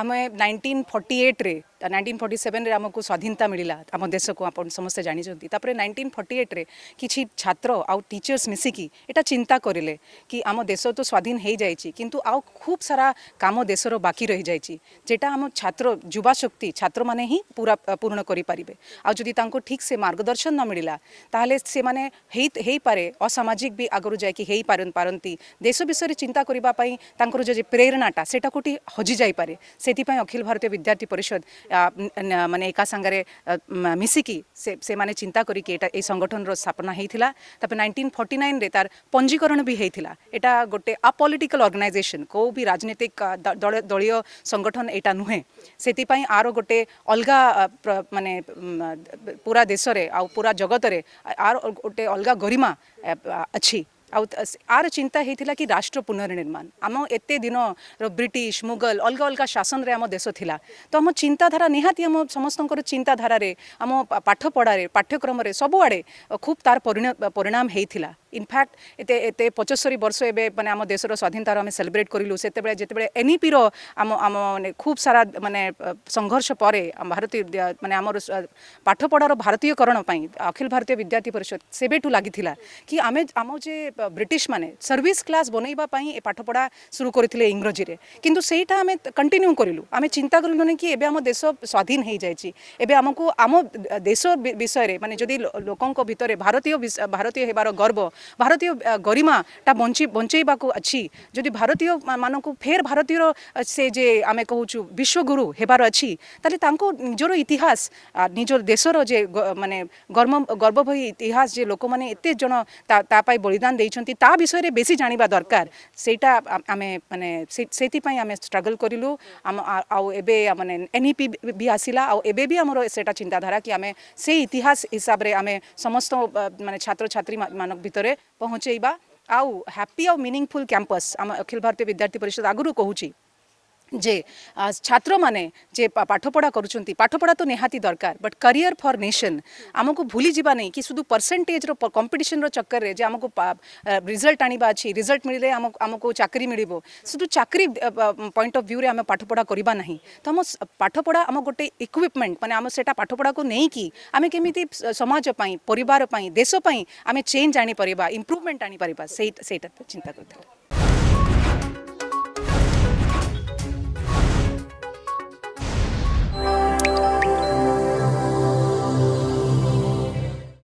आम nineteen forty एट्रे nineteen forty ସେଭେନ୍ରେ ଆମକୁ ସ୍ୱାଧୀନତା ମିଳିଲା ଆମ ଦେଶକୁ ଆପଣ ସମସ୍ତେ ଜାଣିଛନ୍ତି ତାପରେ ନାଇଣ୍ଟିନ୍ ଫର୍ଟି ଏଇଟ୍ରେ କିଛି ଛାତ୍ର ଆଉ ଟିଚର୍ସ ମିଶିକି ଏଇଟା ଚିନ୍ତା କରିଲେ କି ଆମ ଦେଶ ତ ସ୍ୱାଧୀନ ହେଇଯାଇଛି କିନ୍ତୁ ଆଉ ଖୁବ୍ ସାରା କାମ ଦେଶର ବାକି ରହିଯାଇଛି যেটা আমার ছাত্র যুবা শক্তি ছাত্র মানে হি পুরা পূর্ণ করে পারিবে আর যদি তাঁকু ঠিক সে মার্গদর্শন ন মিলিলা তাহলে সে মানে হেই হেই পারে অসামাজিক বি আগরু যাইকি হেই পারন পারন্তি দেশ বিষয়ে চিন্তা করিবা পাই তাঁকর যে প্রেরণাটা সেটা কোটি হজি যাই পারে সেতি পাই অখিল ভারতীয় বিদ্যার্থী পরিষদ मानने एका सांगे मिसिकी से मैंने चिंता कर संगठन स्थापना होता तापर नाइंटीन फर्टी नाइन तार पंजीकरण भी होता यहाँ गोटे अपोलीटिकल अर्गानाइजेसन कौ भी राजनीतिक दलय संगठन यहाँ नुहे से आर गोटे अलग माने पूरा देश में आ पूरा जगत रे आर गोटे अलग गरिमा अच्छी ଆଉ ଆର ଚିନ୍ତା ହେଇଥିଲା କି ରାଷ୍ଟ୍ର ପୁନର୍ନିର୍ମାଣ ଆମ ଏତେ ଦିନର ବ୍ରିଟିଶ ମୁଗଲ ଅଲଗା ଅଲଗା ଶାସନରେ ଆମ ଦେଶ ଥିଲା ତ ଆମ ଚିନ୍ତାଧାରା ନିହାତି ଆମ ସମସ୍ତଙ୍କର ଚିନ୍ତାଧାରାରେ ଆମ ପାଠପଢ଼ାରେ ପାଠ୍ୟକ୍ରମରେ ସବୁଆଡ଼େ ଖୁବ୍ ତାର ପରିଣାମ ହେଇଥିଲା ইনফ্যাক্ট এতে এতে পঁচস্তরি বর্ষ এবে মানে আমার দেশের স্বাধীনতার আমি সেলিব্রেট করলু সেতবে যেতবে এনইপির আম আম মানে খুব সারা মানে সংঘর্ষ পরে ভারতীয় মানে আমার পাঠপড়ার ভারতীয়করণ পাই অখিল ভারতীয় বিদ্যার্থী পরিষদ সেবেঠু লাগিলা কি আমি আম যে ব্রিটিশ মানে সর্ভিস ক্লাস বনাইবা এ পাঠপড়া শুরু করে ইংরেজি কিন্তু সেইটা আমি কন্টিনিউ করলু আমি চিন্তা করলু না কি এবে আমার দেশ স্বাধীন হয়ে যাই এবে আমি আম দেশ বিষয়ে মানে যদি লোক ভিতরে ভারতীয় ভারতীয় হবার গর্ব ଭାରତୀୟ ଗରିମାଟା ବଞ୍ଚି ବଞ୍ଚେଇବାକୁ ଅଛି ଯଦି ଭାରତୀୟମାନଙ୍କୁ ଫେର୍ ଭାରତୀୟର ସେ ଯେ ଆମେ କହୁଛୁ ବିଶ୍ୱଗୁରୁ ହେବାର ଅଛି ତାହେଲେ ତାଙ୍କୁ ନିଜର ଇତିହାସ ନିଜ ଦେଶର ଯେ ମାନେ ଗର୍ବ ଗର୍ବଭୟୀ ଇତିହାସ ଯେ ଲୋକମାନେ ଏତେ ଜଣ ତା ପାଇଁ ବଳିଦାନ ଦେଇଛନ୍ତି ତା ବିଷୟରେ ବେଶୀ ଜାଣିବା ଦରକାର ସେଇଟା ଆମେ ମାନେ ସେଇଥିପାଇଁ ଆମେ ଷ୍ଟ୍ରଗଲ୍ କରିଲୁ ଆମ ଆଉ ଏବେ ମାନେ ଏନ୍ଇପି ବି ଆସିଲା ଆଉ ଏବେ ବି ଆମର ସେଇଟା ଚିନ୍ତାଧାରା କି ଆମେ ସେଇ ଇତିହାସ ହିସାବରେ ଆମେ ସମସ୍ତ ମାନେ ଛାତ୍ରଛାତ୍ରୀ ମାନଙ୍କ ଭିତରେ ଉପରେ ପହଞ୍ଚାଇବା ଆଉ ହ୍ୟାପି ଆଉ ମିନିଂଫୁଲ୍ କ୍ୟାମ୍ପସ୍ ଆମ ଅଖିଳ ଭାରତୀୟ ବିଦ୍ୟାର୍ଥୀ ପରିଷଦ ଆଗରୁ କହୁଛି ଯେ ଛାତ୍ରମାନେ ଯେ ପାଠପଢ଼ା କରୁଛନ୍ତି ପାଠପଢ଼ା ତ ନିହାତି ଦରକାର ବଟ୍ କରିୟର ଫର୍ ନେସନ୍ ଆମକୁ ଭୁଲି ଯିବା ନାହିଁ କି ଶୁଧୁ ପରସେଣ୍ଟେଜ୍ର କମ୍ପିଟିସନ୍ର ଚକ୍କରରେ ଯେ ଆମକୁ ରିଜଲ୍ଟ ଆଣିବା ଅଛି ରିଜଲ୍ଟ ମିଳିଲେ ଆମ ଆମକୁ ଚାକିରି ମିଳିବ ଶୁଧୁ ଚାକିରି ପଏଣ୍ଟ ଅଫ୍ ଭ୍ୟୁରେ ଆମେ ପାଠପଢ଼ା କରିବା ନାହିଁ ତ ଆମ ପାଠପଢ଼ା ଆମ ଗୋଟେ ଇକ୍ୱିପମେଣ୍ଟ ମାନେ ଆମ ସେଇଟା ପାଠପଢ଼ାକୁ ନେଇକି ଆମେ କେମିତି ସମାଜ ପାଇଁ ପରିବାର ପାଇଁ ଦେଶ ପାଇଁ ଆମେ ଚେଞ୍ଜ ଆଣିପାରିବା ଇମ୍ପ୍ରୁଭମେଣ୍ଟ ଆଣିପାରିବା ସେଇ ସେଇଟା ଚିନ୍ତା କରୁଥିଲେ